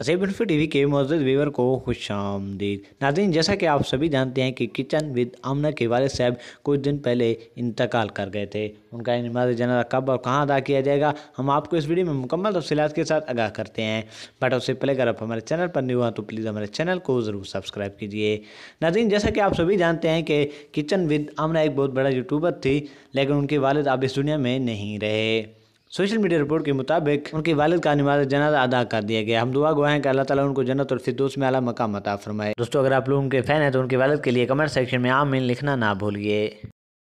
असेब फी T के मौजूद Weaver को खुश आमदीद नाजीन जैसा कि आप सभी जानते हैं कि किचन विद आमना के वाले साहब कुछ दिन पहले इंतकाल कर गए थे उनका नमाज जनाजा कब और कहाँ अदा किया जाएगा हम आपको इस वीडियो में मुकम्मल तफसीत के साथ आगाह करते हैं बट उससे पहले अगर आप हमारे चैनल पर नहीं हुआ तो प्लीज़ हमारे चैनल को ज़रूर सब्सक्राइब कीजिए नाजीन जैसा कि आप सभी जानते हैं कि किचन विद आमना एक बहुत बड़ा यूट्यूबर थी लेकिन उनके वालद अब इस दुनिया में नहीं रहे सोशल मीडिया रिपोर्ट के मुताबिक उनके वालिद का नमाज जनाजा अदा कर दिया गया हम दुआ गुआ हैं कि अल्लाह ताला उनको जन्नत और फिरदोस में आला मकाम अता फरमाए दोस्तों अगर आप लोग उनके फ़ैन हैं तो उनके वालिद के लिए कमेंट सेक्शन में आमीन लिखना ना भूलिए